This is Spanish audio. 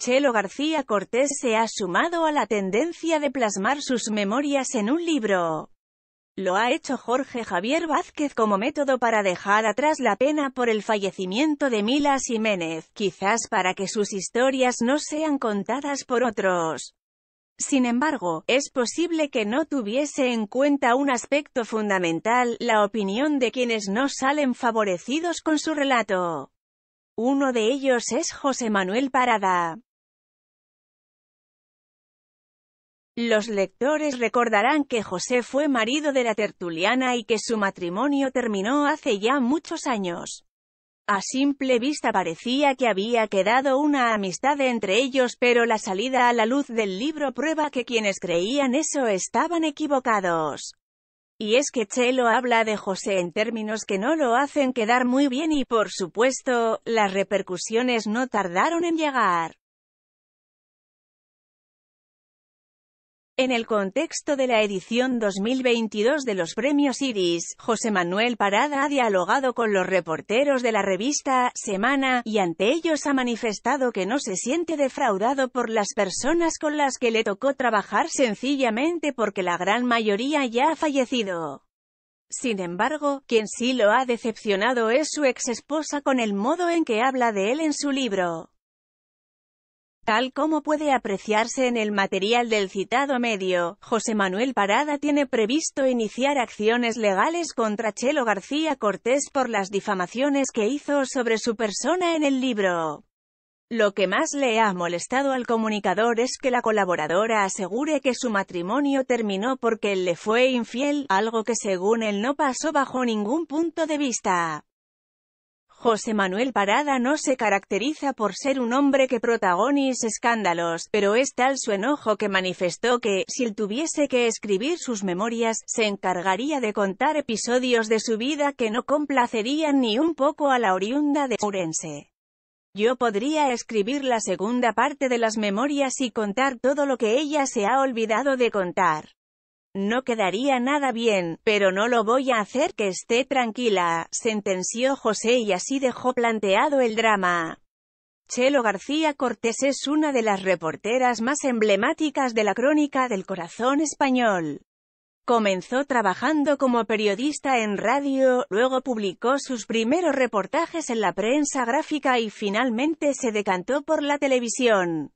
Chelo García Cortés se ha sumado a la tendencia de plasmar sus memorias en un libro. Lo ha hecho Jorge Javier Vázquez como método para dejar atrás la pena por el fallecimiento de Mila Jiménez, quizás para que sus historias no sean contadas por otros. Sin embargo, es posible que no tuviese en cuenta un aspecto fundamental, la opinión de quienes no salen favorecidos con su relato. Uno de ellos es José Manuel Parada. Los lectores recordarán que José fue marido de la tertuliana y que su matrimonio terminó hace ya muchos años. A simple vista parecía que había quedado una amistad entre ellos pero la salida a la luz del libro prueba que quienes creían eso estaban equivocados. Y es que Chelo habla de José en términos que no lo hacen quedar muy bien y por supuesto, las repercusiones no tardaron en llegar. En el contexto de la edición 2022 de los premios Iris, José Manuel Parada ha dialogado con los reporteros de la revista Semana, y ante ellos ha manifestado que no se siente defraudado por las personas con las que le tocó trabajar sencillamente porque la gran mayoría ya ha fallecido. Sin embargo, quien sí lo ha decepcionado es su ex esposa con el modo en que habla de él en su libro. Tal como puede apreciarse en el material del citado medio, José Manuel Parada tiene previsto iniciar acciones legales contra Chelo García Cortés por las difamaciones que hizo sobre su persona en el libro. Lo que más le ha molestado al comunicador es que la colaboradora asegure que su matrimonio terminó porque él le fue infiel, algo que según él no pasó bajo ningún punto de vista. José Manuel Parada no se caracteriza por ser un hombre que protagonice escándalos, pero es tal su enojo que manifestó que, si él tuviese que escribir sus memorias, se encargaría de contar episodios de su vida que no complacerían ni un poco a la oriunda de Ourense. Yo podría escribir la segunda parte de las memorias y contar todo lo que ella se ha olvidado de contar no quedaría nada bien, pero no lo voy a hacer que esté tranquila, sentenció José y así dejó planteado el drama. Chelo García Cortés es una de las reporteras más emblemáticas de la crónica del corazón español. Comenzó trabajando como periodista en radio, luego publicó sus primeros reportajes en la prensa gráfica y finalmente se decantó por la televisión.